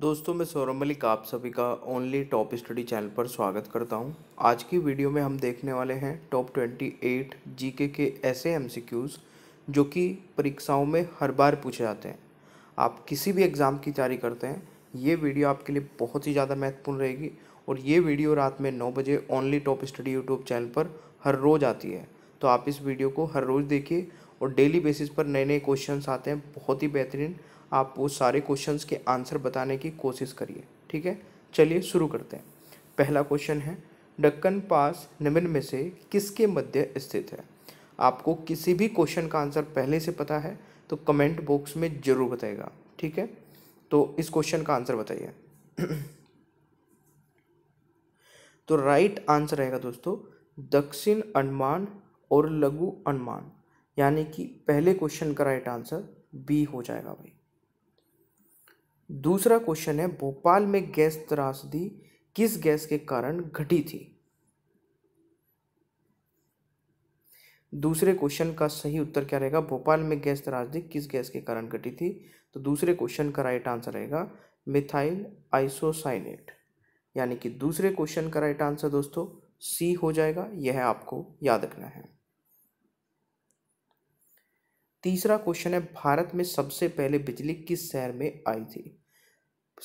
दोस्तों मैं सौरभ मलिक आप सभी का ओनली टॉप स्टडी चैनल पर स्वागत करता हूं। आज की वीडियो में हम देखने वाले हैं टॉप ट्वेंटी एट जी के ऐसे एम जो कि परीक्षाओं में हर बार पूछे जाते हैं आप किसी भी एग्ज़ाम की तैयारी करते हैं ये वीडियो आपके लिए बहुत ही ज़्यादा महत्वपूर्ण रहेगी और ये वीडियो रात में नौ बजे Only Top Study YouTube channel पर हर रोज़ आती है तो आप इस वीडियो को हर रोज़ देखिए और डेली बेसिस पर नए नए क्वेश्चन आते हैं बहुत ही बेहतरीन आप वो सारे क्वेश्चंस के आंसर बताने की कोशिश करिए ठीक है चलिए शुरू करते हैं पहला क्वेश्चन है डक्कन पास निम्न में से किसके मध्य स्थित है आपको किसी भी क्वेश्चन का आंसर पहले से पता है तो कमेंट बॉक्स में ज़रूर बताएगा ठीक है तो इस क्वेश्चन का आंसर बताइए तो राइट आंसर रहेगा दोस्तों दक्षिण अनुमान और लघु अनुमान यानी कि पहले क्वेश्चन का राइट आंसर बी हो जाएगा भाई दूसरा क्वेश्चन है भोपाल में गैस त्रासदी किस गैस के कारण घटी थी दूसरे क्वेश्चन का सही उत्तर क्या रहेगा भोपाल में गैस त्रासदी किस गैस के कारण घटी थी तो दूसरे क्वेश्चन का राइट आंसर रहेगा मिथाइल आइसोसाइनेट यानी कि दूसरे क्वेश्चन का राइट आंसर दोस्तों सी हो जाएगा यह आपको याद रखना है तीसरा क्वेश्चन है भारत में सबसे पहले बिजली किस शहर में आई थी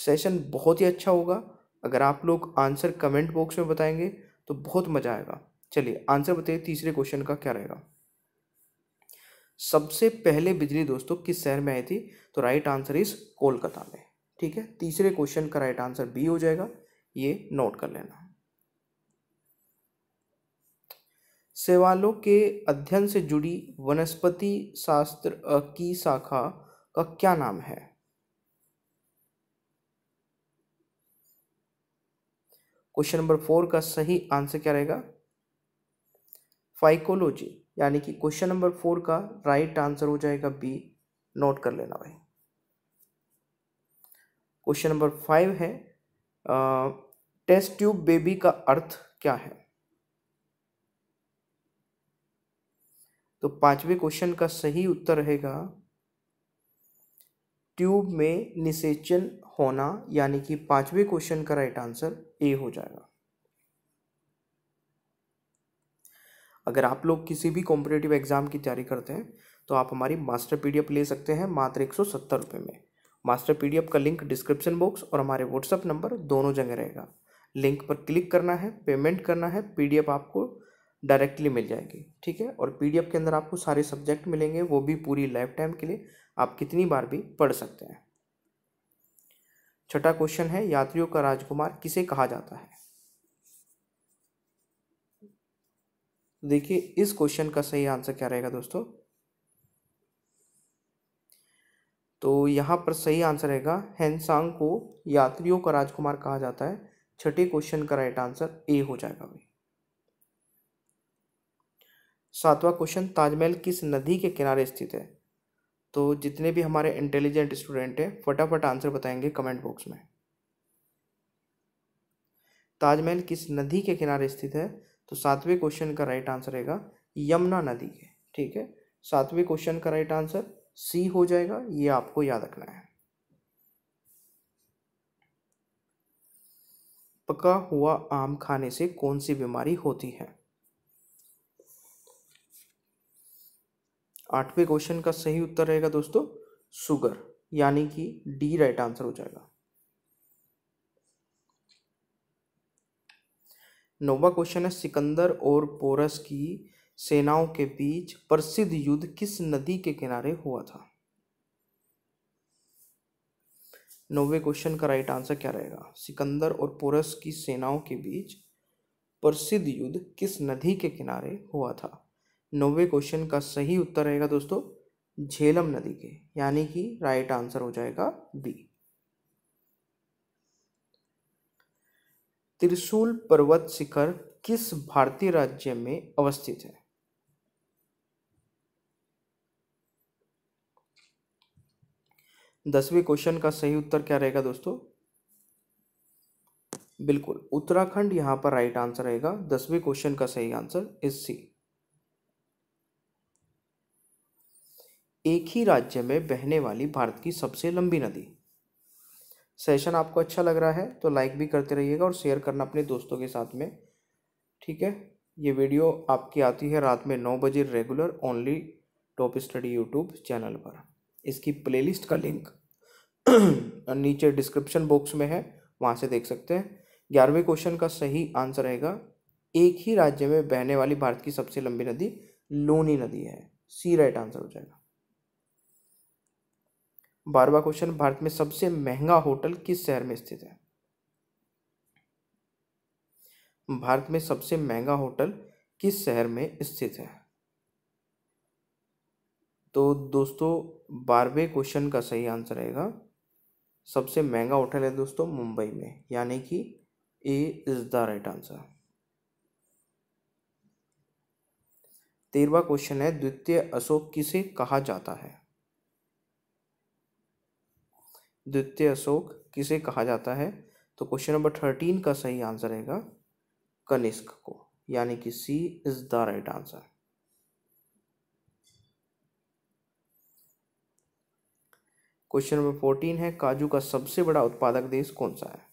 सेशन बहुत ही अच्छा होगा अगर आप लोग आंसर कमेंट बॉक्स में बताएंगे तो बहुत मज़ा आएगा चलिए आंसर बताइए तीसरे क्वेश्चन का क्या रहेगा सबसे पहले बिजली दोस्तों किस शहर में आई थी तो राइट आंसर इज कोलकाता में ठीक है तीसरे क्वेश्चन का राइट आंसर बी हो जाएगा ये नोट कर लेना सेवालों के अध्ययन से जुड़ी वनस्पति शास्त्र की शाखा का क्या नाम है क्वेश्चन नंबर फोर का सही आंसर क्या रहेगा फाइकोलॉजी यानी कि क्वेश्चन नंबर फोर का राइट आंसर हो जाएगा बी नोट कर लेना भाई क्वेश्चन नंबर फाइव है आ, टेस्ट ट्यूब बेबी का अर्थ क्या है तो पांचवें क्वेश्चन का सही उत्तर रहेगा ट्यूब में निषेचन होना यानी कि पांचवें क्वेश्चन का राइट आंसर ए हो जाएगा अगर आप लोग किसी भी कॉम्पिटेटिव एग्जाम की तैयारी करते हैं तो आप हमारी मास्टर पीडीएफ ले सकते हैं मात्र एक सौ सत्तर में मास्टर पीडीएफ का लिंक डिस्क्रिप्शन बॉक्स और हमारे व्हाट्सअप नंबर दोनों जगह रहेगा लिंक पर क्लिक करना है पेमेंट करना है पीडीएफ आपको डायरेक्टली मिल जाएगी ठीक है और पीडीएफ के अंदर आपको सारे सब्जेक्ट मिलेंगे वो भी पूरी लाइफ टाइम के लिए आप कितनी बार भी पढ़ सकते हैं छठा क्वेश्चन है यात्रियों का राजकुमार किसे कहा जाता है देखिए इस क्वेश्चन का सही आंसर क्या रहेगा दोस्तों तो यहाँ पर सही आंसर रहेगा हैंसांग को यात्रियों का राजकुमार कहा जाता है छठे क्वेश्चन का राइट आंसर ए हो जाएगा भाई सातवां क्वेश्चन ताजमहल किस नदी के किनारे स्थित है तो जितने भी हमारे इंटेलिजेंट स्टूडेंट हैं फटाफट आंसर बताएंगे कमेंट बॉक्स में ताजमहल किस नदी के किनारे स्थित है तो सातवें क्वेश्चन का राइट आंसर रहेगा यमुना नदी के ठीक है सातवें क्वेश्चन का राइट आंसर सी हो जाएगा ये आपको याद रखना है पका हुआ आम खाने से कौन सी बीमारी होती है आठवें क्वेश्चन का सही उत्तर रहेगा दोस्तों सुगर यानी कि डी राइट आंसर हो जाएगा नौवा क्वेश्चन है सिकंदर और पोरस की सेनाओं के बीच प्रसिद्ध युद्ध किस नदी के किनारे हुआ था नौवे क्वेश्चन का राइट आंसर क्या रहेगा सिकंदर और पोरस की सेनाओं के बीच प्रसिद्ध युद्ध किस नदी के किनारे हुआ था नौवे क्वेश्चन का सही उत्तर रहेगा दोस्तों झेलम नदी के यानी कि राइट आंसर हो जाएगा बी त्रिशूल पर्वत शिखर किस भारतीय राज्य में अवस्थित है दसवें क्वेश्चन का सही उत्तर क्या रहेगा दोस्तों बिल्कुल उत्तराखंड यहां पर राइट आंसर रहेगा दसवें क्वेश्चन का सही आंसर इस सी एक ही राज्य में बहने वाली भारत की सबसे लंबी नदी सेशन आपको अच्छा लग रहा है तो लाइक भी करते रहिएगा और शेयर करना अपने दोस्तों के साथ में ठीक है ये वीडियो आपकी आती है रात में नौ बजे regular Only Top Study YouTube channel पर इसकी प्लेलिस्ट का लिंक नीचे डिस्क्रिप्शन बॉक्स में है वहाँ से देख सकते हैं ग्यारहवें क्वेश्चन का सही आंसर रहेगा एक ही राज्य में बहने वाली भारत की सबसे लंबी नदी लोनी नदी है सी राइट आंसर हो जाएगा बारवा क्वेश्चन भारत में सबसे महंगा होटल किस शहर में स्थित है भारत में सबसे महंगा होटल किस शहर में स्थित है तो दोस्तों बारहवें क्वेश्चन का सही आंसर रहेगा सबसे महंगा होटल है दोस्तों मुंबई में यानी कि A is the right answer तेरवा क्वेश्चन है द्वितीय अशोक किसे कहा जाता है द्वितीय अशोक किसे कहा जाता है तो क्वेश्चन नंबर थर्टीन का सही आंसर रहेगा कनिष्क को यानी कि C is the right answer question number fourteen है काजू का सबसे बड़ा उत्पादक देश कौन सा है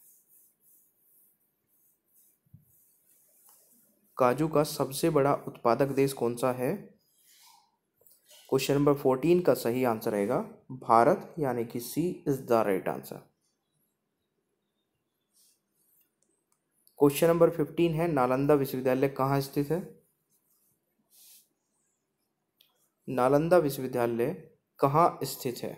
काजू का सबसे बड़ा उत्पादक देश कौन सा है क्वेश्चन नंबर फोर्टीन का सही आंसर रहेगा भारत यानी कि C is the right answer question number fifteen है नालंदा विश्वविद्यालय कहाँ स्थित है नालंदा विश्वविद्यालय कहाँ स्थित है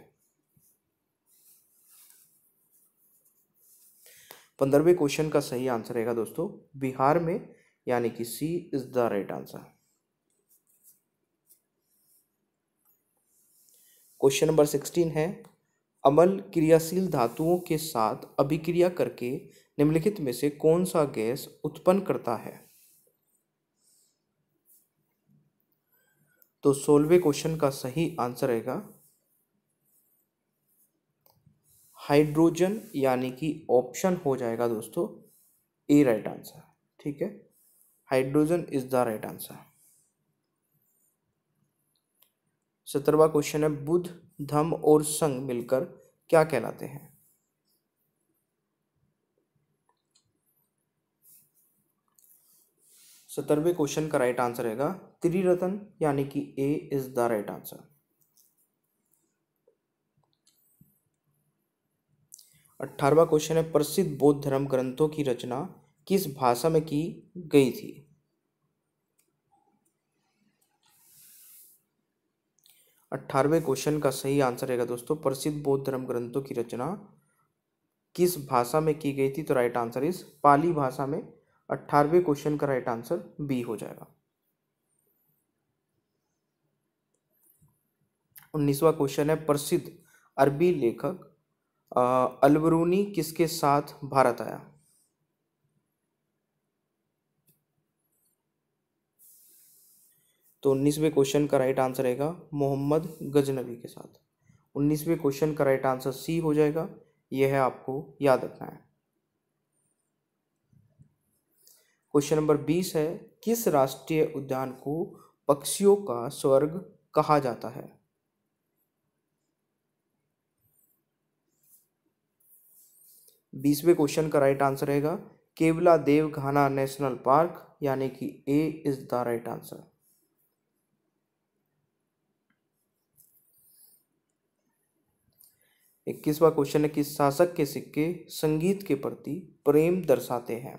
पंद्रहवें क्वेश्चन का सही आंसर रहेगा दोस्तों बिहार में यानी कि C is the right answer question number sixteen है अमल क्रियाशील धातुओं के साथ अभिक्रिया करके निम्नलिखित में से कौन सा गैस उत्पन्न करता है तो सोलवे क्वेश्चन का सही आंसर रहेगा हाइड्रोजन यानी कि ऑप्शन हो जाएगा दोस्तों ए राइट आंसर ठीक है hydrogen is the right answer सत्रहवा क्वेश्चन है बुद्ध धम और संघ मिलकर क्या कहलाते हैं सत्रहवें क्वेश्चन का राइट आंसर रहेगा त्रिरत्न यानी कि A is the right answer अठारवा क्वेश्चन है प्रसिद्ध बौद्ध धर्म ग्रंथों की रचना किस भाषा में की गई थी अट्ठारहवें क्वेश्चन का सही आंसर रहेगा दोस्तों प्रसिद्ध बौद्ध धर्म ग्रंथों की रचना किस भाषा में की गई थी तो राइट आंसर इस पाली भाषा में अट्ठारहवें क्वेश्चन का राइट आंसर बी हो जाएगा उन्नीसवा क्वेश्चन है प्रसिद्ध अरबी लेखक अलबरूनी किसके साथ भारत आया तो उन्नीसवें क्वेश्चन का राइट आंसर रहेगा मोहम्मद गजनबी के साथ उन्नीसवें क्वेश्चन का राइट आंसर सी हो जाएगा यह है आपको याद रखना है क्वेश्चन नंबर बीस है किस राष्ट्रीय उद्यान को पक्षियों का स्वर्ग कहा जाता है बीसवें क्वेश्चन का राइट आंसर रहेगा Keoladeo Ghana national park यानी कि A is the right answer इक्कीसवा क्वेश्चन है कि शासक के सिक्के संगीत के प्रति प्रेम दर्शाते हैं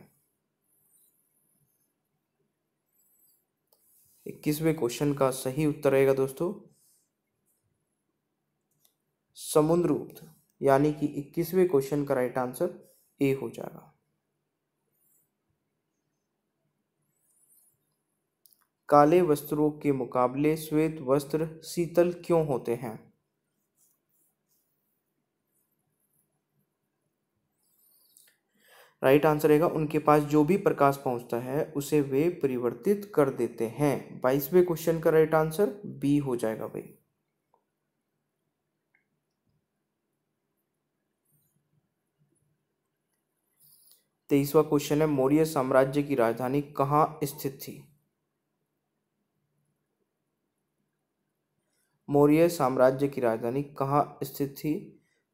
इक्कीसवें क्वेश्चन का सही उत्तर रहेगा दोस्तों समुद्र गुप्त यानी कि इक्कीसवें क्वेश्चन का राइट आंसर ए हो जाएगा काले वस्त्रों के मुकाबले श्वेत वस्त्र शीतल क्यों होते हैं राइट आंसर रहेगा उनके पास जो भी प्रकाश पहुंचता है उसे वे परिवर्तित कर देते हैं बाईसवें क्वेश्चन का राइट आंसर बी हो जाएगा भाई तेईसवा क्वेश्चन है मौर्य साम्राज्य की राजधानी कहाँ स्थित थी मौर्य साम्राज्य की राजधानी कहाँ स्थित थी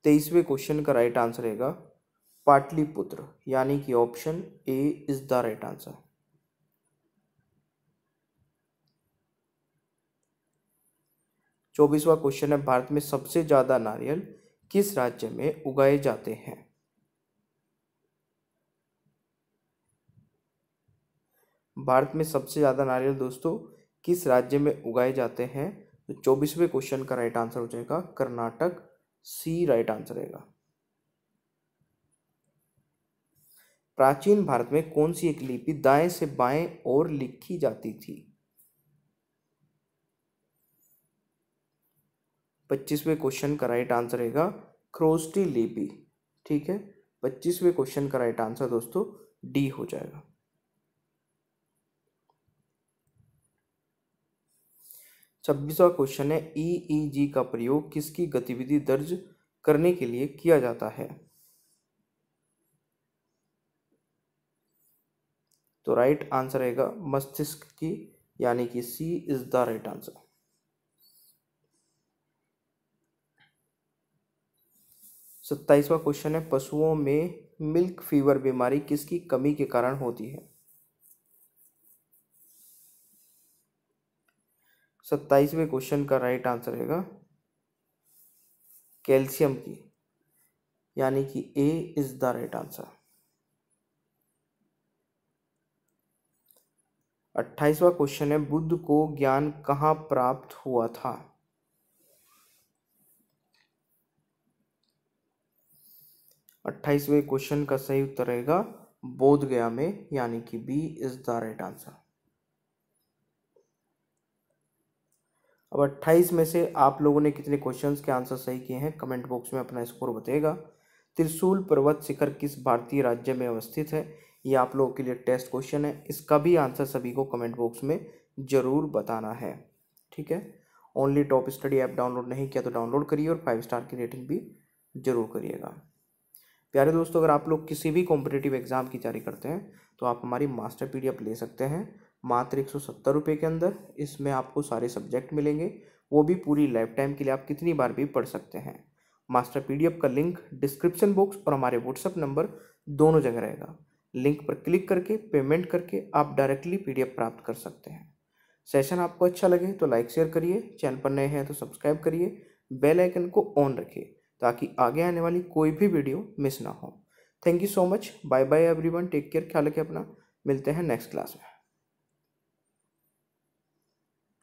तेईसवें क्वेश्चन का राइट आंसर रहेगा पाटलिपुत्र यानी कि option A is the right answer चौबीसवा क्वेश्चन है भारत में सबसे ज्यादा नारियल किस राज्य में उगाए जाते हैं भारत में सबसे ज़्यादा नारियल दोस्तों किस राज्य में उगाए जाते हैं तो चौबीसवें क्वेश्चन का राइट आंसर हो जाएगा कर्नाटक सी राइट आंसर रहेगा प्राचीन भारत में कौन सी एक लिपि दाएं से बाएं और लिखी जाती थी पच्चीसवें क्वेश्चन का राइट आंसर रहेगा क्रोस्टी लिपि ठीक है पच्चीसवें क्वेश्चन का राइट आंसर दोस्तों डी हो जाएगा छब्बीसवा क्वेश्चन है ई ई जी का प्रयोग किसकी गतिविधि दर्ज करने के लिए किया जाता है तो राइट आंसर रहेगा मस्तिष्क की यानी कि C is the right answer सत्ताईसवा क्वेश्चन है पशुओं में मिल्क फीवर बीमारी किसकी कमी के कारण होती है सत्ताईसवें क्वेश्चन का राइट आंसर रहेगा कैल्शियम की यानी कि A is the right answer अट्ठाईसवा क्वेश्चन है बुद्ध को ज्ञान कहाँ प्राप्त हुआ था अट्ठाईसवें क्वेश्चन का सही उत्तर रहेगा बोध गया में यानी कि B is the right answer अब अट्ठाईस में से आप लोगों ने कितने क्वेश्चंस के आंसर सही किए हैं कमेंट बॉक्स में अपना स्कोर बताएगा त्रिशूल पर्वत शिखर किस भारतीय राज्य में अवस्थित है ये आप लोगों के लिए टेस्ट क्वेश्चन है इसका भी आंसर सभी को कमेंट बॉक्स में ज़रूर बताना है ठीक है Only Top Study app download नहीं किया तो डाउनलोड करिए और फाइव स्टार की रेटिंग भी ज़रूर करिएगा प्यारे दोस्तों अगर आप लोग किसी भी कॉम्पिटेटिव एग्ज़ाम की तैयारी करते हैं तो आप हमारी मास्टर पी ले सकते हैं मात्र एक सौ के अंदर इसमें आपको सारे सब्जेक्ट मिलेंगे वो भी पूरी लाइफ टाइम के लिए आप कितनी बार भी पढ़ सकते हैं मास्टर पी का लिंक डिस्क्रिप्शन बॉक्स और हमारे व्हाट्सएप नंबर दोनों जगह रहेगा लिंक पर क्लिक करके पेमेंट करके आप डायरेक्टली पी प्राप्त कर सकते हैं सेशन आपको अच्छा लगे तो लाइक शेयर करिए चैनल पर नए हैं तो सब्सक्राइब करिए बेल आइकन को ऑन रखिए ताकि आगे आने वाली कोई भी वीडियो मिस ना हो thank you so much bye bye everyone take care ख्याल रखें अपना मिलते हैं नेक्स्ट क्लास में